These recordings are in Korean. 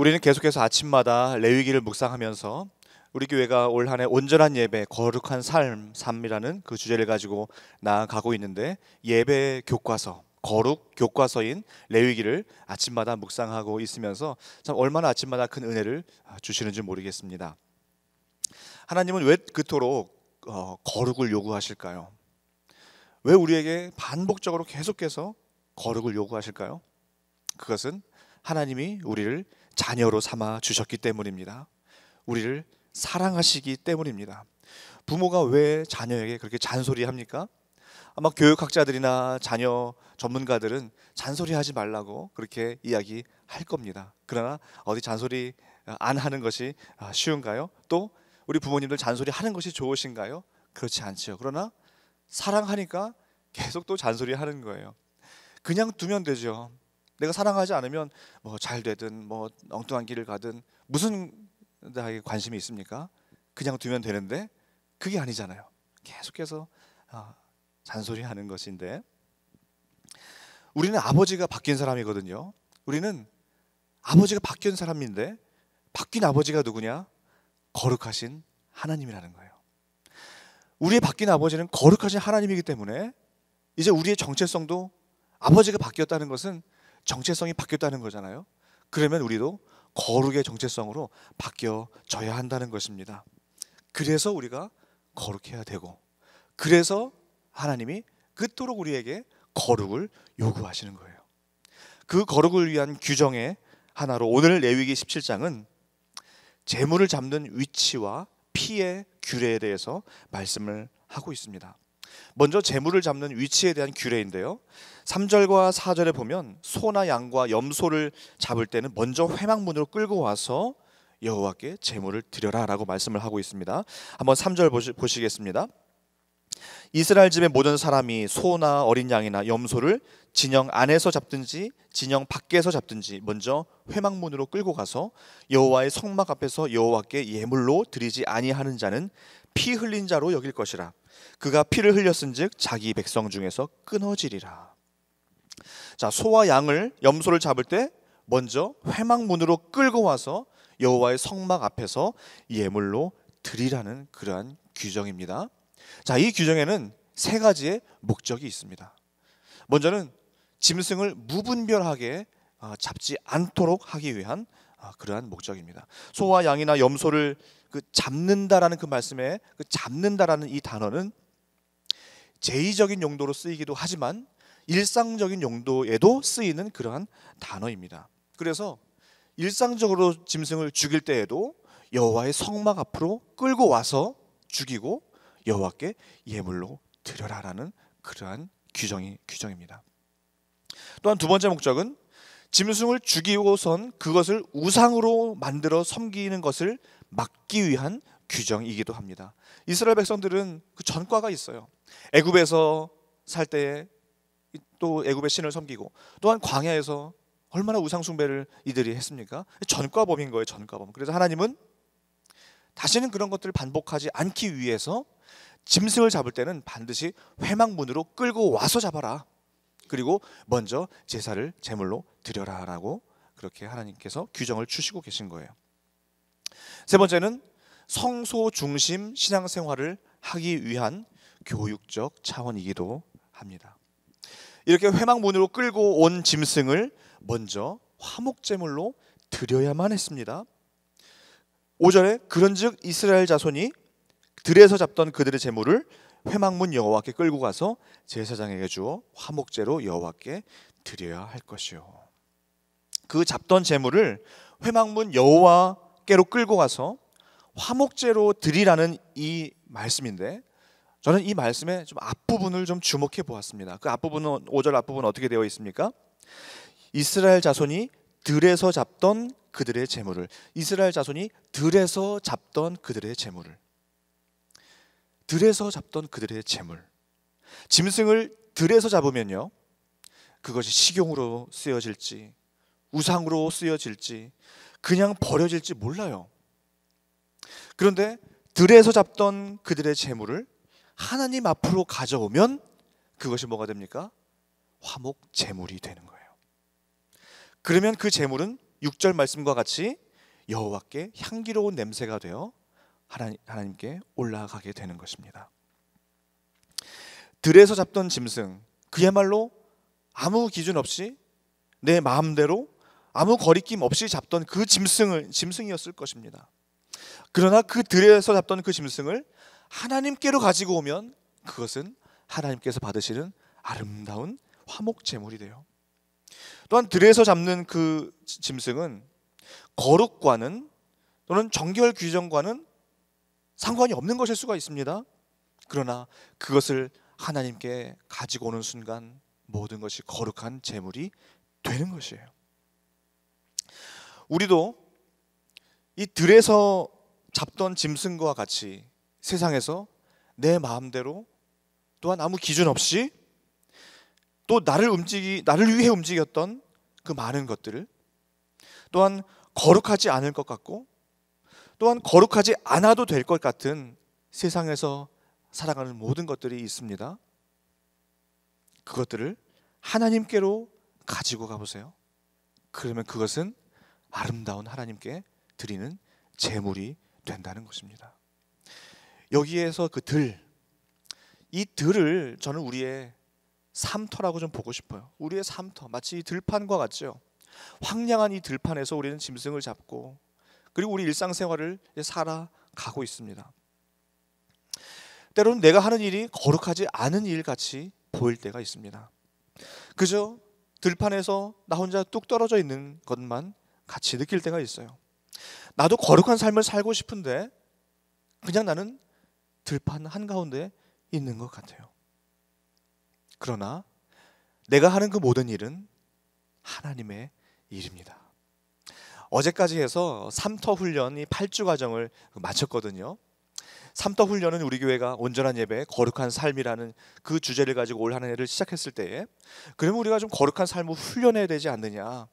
우리는 계속해서 아침마다 레위기를 묵상하면서 우리 교회가 올 한해 온전한 예배, 거룩한 삶, 삶이라는 그 주제를 가지고 나아가고 있는데 예배 교과서, 거룩 교과서인 레위기를 아침마다 묵상하고 있으면서 참 얼마나 아침마다 큰 은혜를 아, 주시는지 모르겠습니다. 하나님은 왜 그토록 어, 거룩을 요구하실까요? 왜 우리에게 반복적으로 계속해서 거룩을 요구하실까요? 그것은 하나님이 우리를 자녀로 삼아 주셨기 때문입니다. 우리를 사랑하시기 때문입니다. 부모가 왜 자녀에게 그렇게 잔소리합니까? 아마 교육학자들이나 자녀 전문가들은 잔소리하지 말라고 그렇게 이야기할 겁니다. 그러나 어디 잔소리 아, 안 하는 것이 아, 쉬운가요? 또 우리 부모님들 잔소리 하는 것이 좋으신가요? 그렇지 않지요. 그러나 사랑하니까 계속 또 잔소리 하는 거예요. 그냥 두면 되죠. 내가 사랑하지 않으면 뭐 잘 되든 뭐 엉뚱한 길을 가든 무슨 나에게 관심이 있습니까? 그냥 두면 되는데 그게 아니잖아요. 계속해서 아, 잔소리하는 것인데 우리는 아버지가 바뀐 사람이거든요. 우리는 아버지가 바뀐 사람인데 바뀐 아버지가 누구냐? 거룩하신 하나님이라는 거예요. 우리의 바뀐 아버지는 거룩하신 하나님이기 때문에 이제 우리의 정체성도 아버지가 바뀌었다는 것은 정체성이 바뀌었다는 거잖아요. 그러면 우리도 거룩의 정체성으로 바뀌어져야 한다는 것입니다. 그래서 우리가 거룩해야 되고 그래서 하나님이 그토록 우리에게 거룩을 요구하시는 거예요. 그 거룩을 위한 규정의 하나로 오늘 레위기 17장은 재물을 잡는 위치와 피의 규례에 대해서 말씀을 하고 있습니다. 먼저 재물을 잡는 위치에 대한 규례인데요. 3절과 4절에 보면 소나 양과 염소를 잡을 때는 먼저 회막문으로 끌고 와서 여호와께 재물을 드려라라고 말씀을 하고 있습니다. 한번 3절 보시, 보시겠습니다. 이스라엘 집의 모든 사람이 소나 어린 양이나 염소를 진영 안에서 잡든지 진영 밖에서 잡든지 먼저 회막문으로 끌고 가서 여호와의 성막 앞에서 여호와께 예물로 드리지 아니하는 자는 피 흘린 자로 여길 것이라 그가 피를 흘렸은즉 자기 백성 중에서 끊어지리라 자 소와 양을 염소를 잡을 때 먼저 회막문으로 끌고 와서 여호와의 성막 앞에서 예물로 드리라는 그러한 규정입니다. 자, 이 규정에는 세 가지의 목적이 있습니다. 먼저는 짐승을 무분별하게 어, 잡지 않도록 하기 위한 어, 그러한 목적입니다. 소와 양이나 염소를 그 잡는다라는 그 말씀에 그 잡는다라는 이 단어는 제의적인 용도로 쓰이기도 하지만 일상적인 용도에도 쓰이는 그러한 단어입니다. 그래서 일상적으로 짐승을 죽일 때에도 여호와의 성막 앞으로 끌고 와서 죽이고 여호와께 예물로 드려라라는 그러한 규정이 규정입니다. 또한 두 번째 목적은 짐승을 죽이고선 그것을 우상으로 만들어 섬기는 것을 막기 위한 규정이기도 합니다. 이스라엘 백성들은 그 전과가 있어요. 애굽에서 살 때또 애굽의 신을 섬기고 또한 광야에서 얼마나 우상 숭배를 이들이 했습니까? 전과범인 거예요, 전과범. 그래서 하나님은 다시는 그런 것들을 반복하지 않기 위해서 짐승을 잡을 때는 반드시 회막문으로 끌고 와서 잡아라. 그리고 먼저 제사를 제물로 드려라라고 그렇게 하나님께서 규정을 주시고 계신 거예요. 세 번째는 성소 중심 신앙생활을 하기 위한 교육적 차원이기도 합니다. 이렇게 회막문으로 끌고 온 짐승을 먼저 화목제물로 드려야만 했습니다. 5절에 그런즉 이스라엘 자손이 들에서 잡던 그들의 재물을 회막문 여호와께 끌고 가서 제사장에게 주어 화목제로 여호와께 드려야 할 것이요. 그 잡던 재물을 회막문 여호와께로 끌고 가서 화목제로 드리라는 이 말씀인데 저는 이 말씀의 좀 앞부분을 좀 주목해 보았습니다. 그 앞부분은 5절 앞부분 어떻게 되어 있습니까? 이스라엘 자손이 들에서 잡던 그들의 재물을 이스라엘 자손이 들에서 잡던 그들의 재물을 들에서 잡던 그들의 재물. 짐승을 들에서 잡으면요. 그것이 식용으로 쓰여질지 우상으로 쓰여질지 그냥 버려질지 몰라요. 그런데 들에서 잡던 그들의 재물을 하나님 앞으로 가져오면 그것이 뭐가 됩니까? 화목 재물이 되는 거예요. 그러면 그 재물은 6절 말씀과 같이 여호와께 향기로운 냄새가 되어 하나님, 하나님께 올라가게 되는 것입니다. 들에서 잡던 짐승 그야말로 아무 기준 없이 내 마음대로 아무 거리낌 없이 잡던 그 짐승을 짐승이었을 것입니다. 그러나 그 들에서 잡던 그 짐승을 하나님께로 가지고 오면 그것은 하나님께서 받으시는 아름다운 화목 제물이 돼요. 또한 들에서 잡는 그 짐승은 거룩과는 또는 정결 규정과는 상관이 없는 것일 수가 있습니다. 그러나 그것을 하나님께 가지고 오는 순간 모든 것이 거룩한 재물이 되는 것이에요. 우리도 이 들에서 잡던 짐승과 같이 세상에서 내 마음대로 또한 아무 기준 없이 또 나를 움직이 나를 위해 움직였던 그 많은 것들을 또한 거룩하지 않을 것 같고 또한 거룩하지 않아도 될 것 같은 세상에서 살아가는 모든 것들이 있습니다. 그것들을 하나님께로 가지고 가보세요. 그러면 그것은 아름다운 하나님께 드리는 재물이 된다는 것입니다. 여기에서 그 들, 이 들을 저는 우리의 삼터라고 좀 보고 싶어요. 우리의 삼터 마치 들판과 같죠. 황량한 이 들판에서 우리는 짐승을 잡고 그리고 우리 일상생활을 살아가고 있습니다. 때로는 내가 하는 일이 거룩하지 않은 일 같이 보일 때가 있습니다. 그저 들판에서 나 혼자 뚝 떨어져 있는 것만 같이 느낄 때가 있어요. 나도 거룩한 삶을 살고 싶은데 그냥 나는 들판 한가운데 있는 것 같아요. 그러나 내가 하는 그 모든 일은 하나님의 일입니다. 어제까지 해서 삼터 훈련이 8주 과정을 마쳤거든요. 삼터 훈련은 우리 교회가 온전한 예배, 거룩한 삶이라는 그 주제를 가지고 올 한 해를 시작했을 때에 그러면 우리가 좀 거룩한 삶을 훈련해야 되지 않느냐.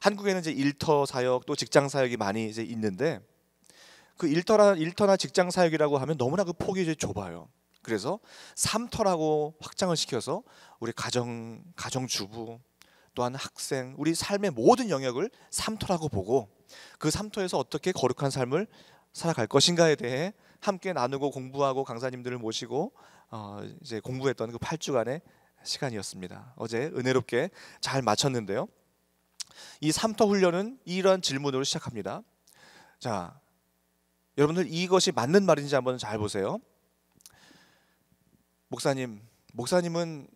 한국에는 이제 일터 사역 또 직장 사역이 많이 이제 있는데 그 일터나 일터나 직장 사역이라고 하면 너무나 그 폭이 이제 좁아요. 그래서 삼터라고 확장을 시켜서 우리 가정 가정 주부 또한 학생, 우리 삶의 모든 영역을 삼토라고 보고 그 삼토에서 어떻게 거룩한 삶을 살아갈 것인가에 대해 함께 나누고 공부하고 강사님들을 모시고 어 이제 공부했던 그 8주간의 시간이었습니다. 어제 은혜롭게 잘 마쳤는데요. 이 삼토 훈련은 이런 질문으로 시작합니다. 자, 여러분들 이것이 맞는 말인지 한번 잘 보세요. 목사님, 목사님은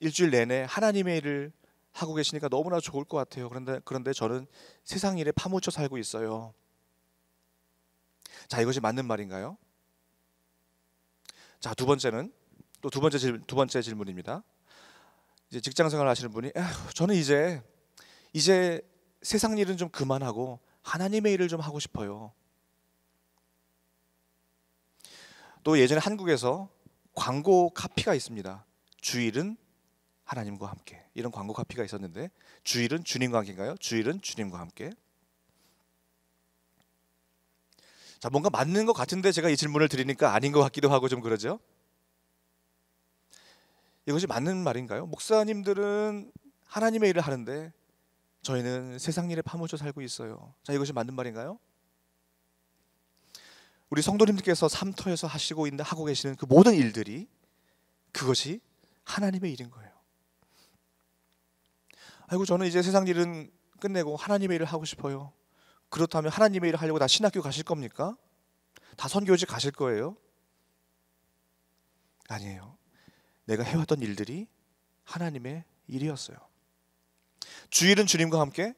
일주일 내내 하나님의 일을 하고 계시니까 너무나 좋을 것 같아요. 그런데 그런데 저는 세상 일에 파묻혀 살고 있어요. 자, 이것이 맞는 말인가요? 자, 두 번째는 또 두 번째 질, 두 번째 질문입니다. 이제 직장 생활 하시는 분이 저는 이제 이제 세상 일은 좀 그만하고 하나님의 일을 좀 하고 싶어요. 또 예전에 한국에서 광고 카피가 있습니다. 주일은 하나님과 함께 이런 광고 카피가 있었는데 주일은 주님과 함께인가요? 주일은 주님과 함께. 자 뭔가 맞는 것 같은데 제가 이 질문을 드리니까 아닌 것 같기도 하고 좀 그러죠. 이것이 맞는 말인가요? 목사님들은 하나님의 일을 하는데 저희는 세상 일에 파묻혀 살고 있어요. 자 이것이 맞는 말인가요? 우리 성도님들께서 삼터에서 하시고 있는 하고 계시는 그 모든 일들이 그것이 하나님의 일인 거예요. 아이고 저는 이제 세상 일은 끝내고 하나님의 일을 하고 싶어요. 그렇다면 하나님의 일을 하려고 다 신학교 가실 겁니까? 다 선교직 가실 거예요? 아니에요. 내가 해왔던 일들이 하나님의 일이었어요. 주일은 주님과 함께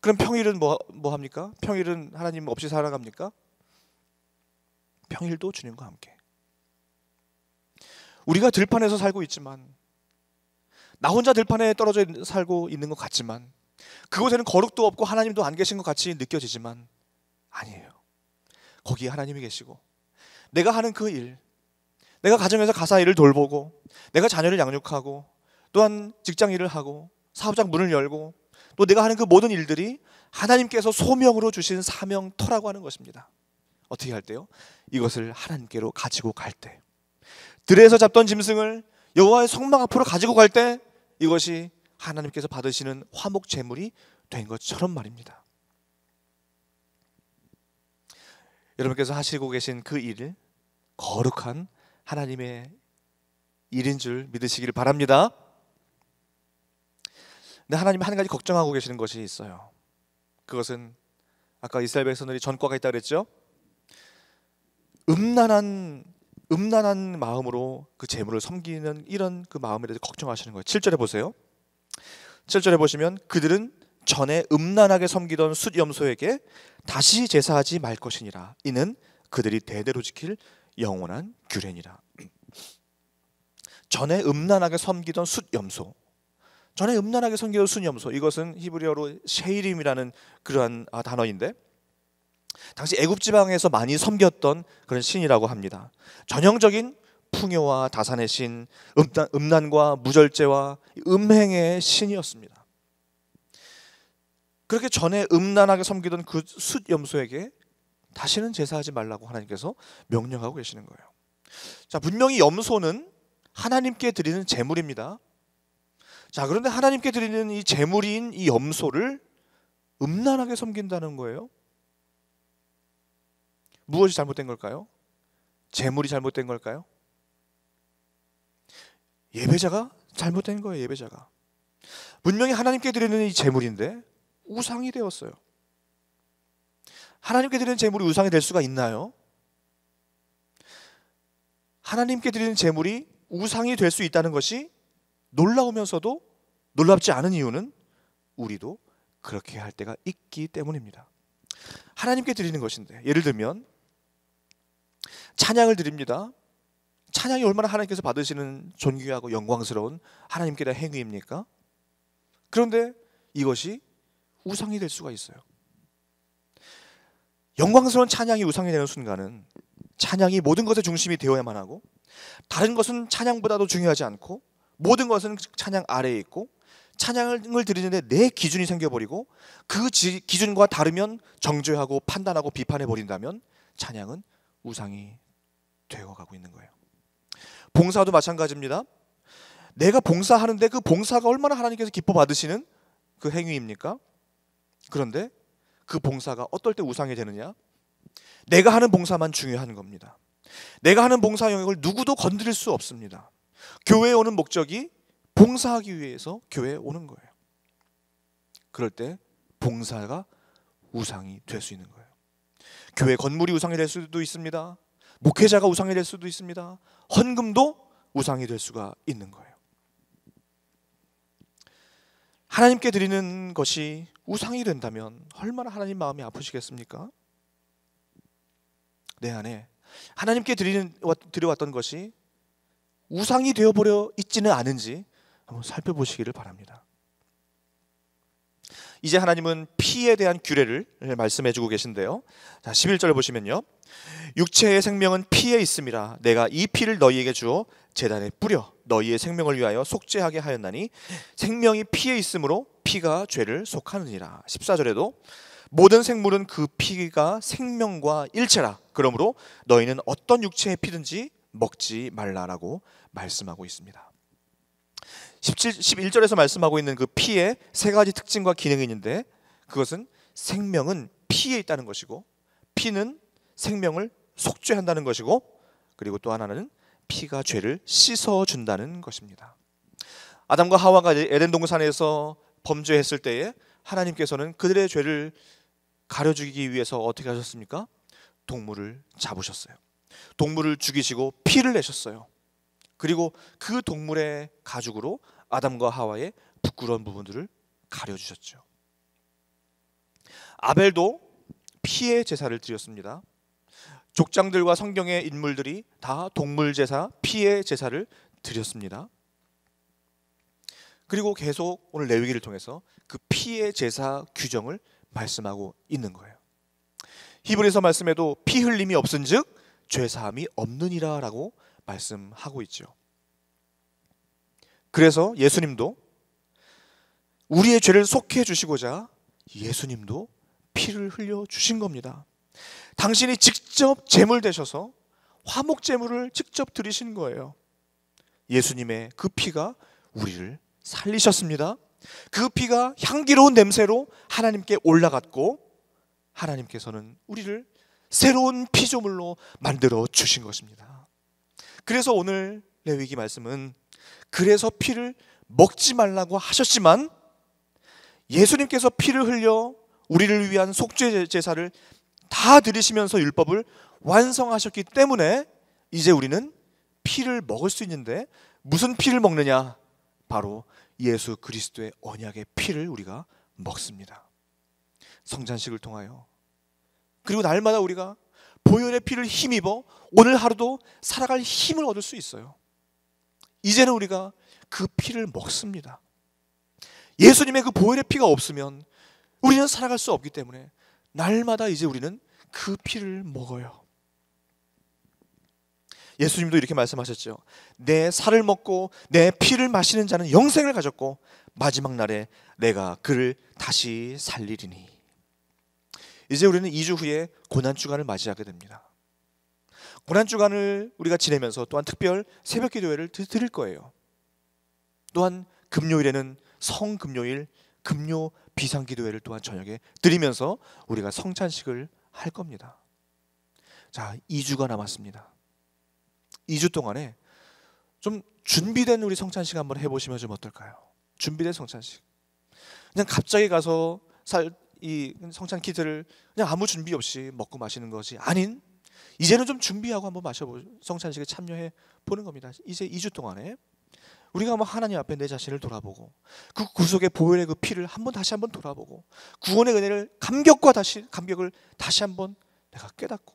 그럼 평일은 뭐, 뭐 합니까? 평일은 하나님 없이 살아갑니까? 평일도 주님과 함께. 우리가 들판에서 살고 있지만 나 혼자 들판에 떨어져 살고 있는 것 같지만 그곳에는 거룩도 없고 하나님도 안 계신 것 같이 느껴지지만 아니에요. 거기에 하나님이 계시고 내가 하는 그 일, 내가 가정에서 가사 일을 돌보고 내가 자녀를 양육하고 또한 직장 일을 하고 사업장 문을 열고 또 내가 하는 그 모든 일들이 하나님께서 소명으로 주신 사명터라고 하는 것입니다. 어떻게 할 때요? 이것을 하나님께로 가지고 갈 때. 들에서 잡던 짐승을 여호와의 성막 앞으로 가지고 갈때 이것이 하나님께서 받으시는 화목 제물이 된 것처럼 말입니다. 여러분께서 하시고 계신 그일 거룩한 하나님의 일인 줄 믿으시기를 바랍니다. 근데 하나님 한 가지 걱정하고 계시는 것이 있어요. 그것은 아까 이스라엘 백성들이 전과가 있다 그랬죠? 음란한 음란한 마음으로 그 재물을 섬기는 이런 그 마음에 대해서 걱정하시는 거예요. 7절에 보세요. 7절에 보시면 그들은 전에 음란하게 섬기던 숫염소에게 다시 제사하지 말 것이니라. 이는 그들이 대대로 지킬 영원한 규례니라. 전에 음란하게 섬기던 숫염소. 전에 음란하게 섬기던 숫염소. 이것은 히브리어로 셰이림이라는 그러한 아, 단어인데 당시 애굽 지방에서 많이 섬겼던 그런 신이라고 합니다. 전형적인 풍요와 다산의 신, 음란, 과 무절제와 음행의 신이었습니다. 그렇게 전에 음란하게 섬기던 그 숫염소에게 다시는 제사하지 말라고 하나님께서 명령하고 계시는 거예요. 자, 분명히 염소는 하나님께 드리는 제물입니다. 자, 그런데 하나님께 드리는 이 제물인 이 염소를 음란하게 섬긴다는 거예요. 무엇이 잘못된 걸까요? 재물이 잘못된 걸까요? 예배자가 잘못된 거예요, 예배자가. 분명히 하나님께 드리는 이 재물인데 우상이 되었어요. 하나님께 드리는 재물이 우상이 될 수가 있나요? 하나님께 드리는 재물이 우상이 될 수 있다는 것이 놀라우면서도 놀랍지 않은 이유는 우리도 그렇게 할 때가 있기 때문입니다. 하나님께 드리는 것인데 예를 들면 찬양을 드립니다. 찬양이 얼마나 하나님께서 받으시는 존귀하고 영광스러운 하나님께 대한 행위입니까? 그런데 이것이 우상이 될 수가 있어요. 영광스러운 찬양이 우상이 되는 순간은 찬양이 모든 것의 중심이 되어야만 하고 다른 것은 찬양보다도 중요하지 않고 모든 것은 찬양 아래에 있고 찬양을 드리는데 내 기준이 생겨버리고 그 지, 기준과 다르면 정죄하고 판단하고 비판해 버린다면 찬양은 우상이 되어가고 있는 거예요. 봉사도 마찬가지입니다. 내가 봉사하는데 그 봉사가 얼마나 하나님께서 기뻐 받으시는 그 행위입니까? 그런데 그 봉사가 어떨 때 우상이 되느냐? 내가 하는 봉사만 중요한 겁니다. 내가 하는 봉사 영역을 누구도 건드릴 수 없습니다. 교회에 오는 목적이 봉사하기 위해서 교회에 오는 거예요. 그럴 때 봉사가 우상이 될 수 있는 거예요. 교회 건물이 우상이 될 수도 있습니다. 목회자가 우상이 될 수도 있습니다. 헌금도 우상이 될 수가 있는 거예요. 하나님께 드리는 것이 우상이 된다면 얼마나 하나님 마음이 아프시겠습니까? 내 안에 하나님께 드리는 드려왔던 것이 우상이 되어 버려 있지는 않은지 한번 살펴보시기를 바랍니다. 이제 하나님은 피에 대한 규례를 말씀해 주고 계신데요. 자, 11절 보시면요. 육체의 생명은 피에 있음이라 내가 이 피를 너희에게 주어 재단에 뿌려 너희의 생명을 위하여 속죄하게 하였나니 생명이 피에 있으므로 피가 죄를 속하느니라. 14절에도 모든 생물은 그 피가 생명과 일체라. 그러므로 너희는 어떤 육체의 피든지 먹지 말라라고 말씀하고 있습니다. 17, 11절에서 말씀하고 있는 그 피의 세 가지 특징과 기능이 있는데 그것은 생명은 피에 있다는 것이고 피는 생명을 속죄한다는 것이고 그리고 또 하나는 피가 죄를 씻어 준다는 것입니다. 아담과 하와가 에덴 동산에서 범죄했을 때에 하나님께서는 그들의 죄를 가려주기 위해서 어떻게 하셨습니까? 동물을 잡으셨어요. 동물을 죽이시고 피를 내셨어요. 그리고 그 동물의 가죽으로 아담과 하와의 부끄러운 부분들을 가려주셨죠. 아벨도 피의 제사를 드렸습니다. 족장들과 성경의 인물들이 다 동물 제사, 피의 제사를 드렸습니다. 그리고 계속 오늘 레위기를 통해서 그 피의 제사 규정을 말씀하고 있는 거예요. 히브리서 말씀에도 피 흘림이 없은즉 죄 사함이 없느니라라고 말씀하고 있죠. 그래서 예수님도 우리의 죄를 속해 주시고자 예수님도 피를 흘려 주신 겁니다. 당신이 직접 제물 되셔서 화목 제물을 직접 드리신 거예요. 예수님의 그 피가 우리를 살리셨습니다. 그 피가 향기로운 냄새로 하나님께 올라갔고 하나님께서는 우리를 새로운 피조물로 만들어 주신 것입니다. 그래서 오늘 레위기 말씀은 그래서 피를 먹지 말라고 하셨지만 예수님께서 피를 흘려 우리를 위한 속죄 제사를 다 들이시면서 율법을 완성하셨기 때문에 이제 우리는 피를 먹을 수 있는데 무슨 피를 먹느냐? 바로 예수 그리스도의 언약의 피를 우리가 먹습니다. 성찬식을 통하여. 그리고 날마다 우리가 보혈의 피를 힘입어 오늘 하루도 살아갈 힘을 얻을 수 있어요. 이제는 우리가 그 피를 먹습니다. 예수님의 그 보혈의 피가 없으면 우리는 살아갈 수 없기 때문에 날마다 이제 우리는 그 피를 먹어요. 예수님도 이렇게 말씀하셨죠. 내 살을 먹고 내 피를 마시는 자는 영생을 가졌고 마지막 날에 내가 그를 다시 살리리니. 이제 우리는 2주 후에 고난 주간을 맞이하게 됩니다. 고난 주간을 우리가 지내면서 또한 특별 새벽 기도회를 드릴 거예요. 또한 금요일에는 성금요일 금요 비상기도회를 또한 저녁에 드리면서 우리가 성찬식을 할 겁니다. 자, 2주가 남았습니다. 2주 동안에 좀 준비된 우리 성찬식 한번 해보시면 좀 어떨까요? 준비된 성찬식. 그냥 갑자기 가서 살, 이 성찬 키트를 그냥 아무 준비 없이 먹고 마시는 것이 아닌 이제는 좀 준비하고 한번 마셔보 성찬식에 참여해 보는 겁니다. 이제 2주 동안에 우리가 한번 하나님 앞에 내 자신을 돌아보고 그 구속의 보혈의 그 피를 한 번 다시 한번 돌아보고 구원의 은혜를 감격과 다시 감격을 다시 한번 내가 깨닫고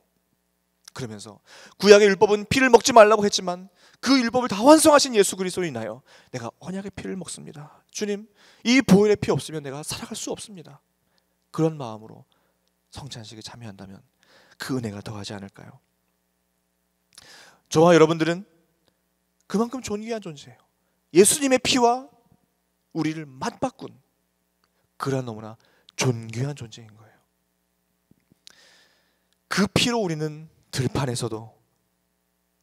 그러면서 구약의 율법은 피를 먹지 말라고 했지만 그 율법을 다 완성하신 예수 그리스도로 인하여 내가 언약의 피를 먹습니다. 주님, 이 보혈의 피 없으면 내가 살아갈 수 없습니다. 그런 마음으로 성찬식에 참여한다면 그 은혜가 더하지 않을까요? 저와 여러분들은 그만큼 존귀한 존재예요. 예수님의 피와 우리를 맞바꾼 그러한 너무나 존귀한 존재인 거예요. 그 피로 우리는 들판에서도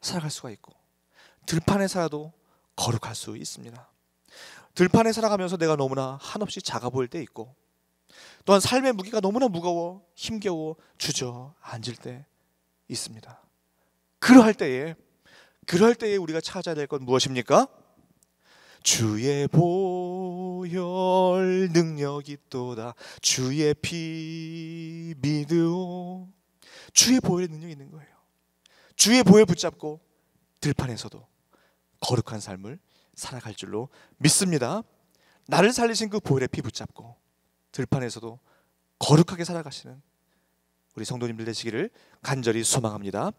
살아갈 수가 있고 들판에 살아도 거룩할 수 있습니다. 들판에 살아가면서 내가 너무나 한없이 작아 보일 때 있고 또한 삶의 무게가 너무나 무거워 힘겨워 주저앉을 때 있습니다. 그러할 때에 그럴 때에 우리가 찾아야 될 건 무엇입니까? 주의 보혈 능력 이또다 주의 피 믿으오 주의 보혈 능력 이 있는 거예요 주의 보혈 붙잡고 들판에서도 거룩한 삶을 살아갈 줄로 믿습니다 나를 살리신 그 보혈의 피 붙잡고 들판에서도 거룩하게 살아가시는 우리 성도님들 되시기를 간절히 소망합니다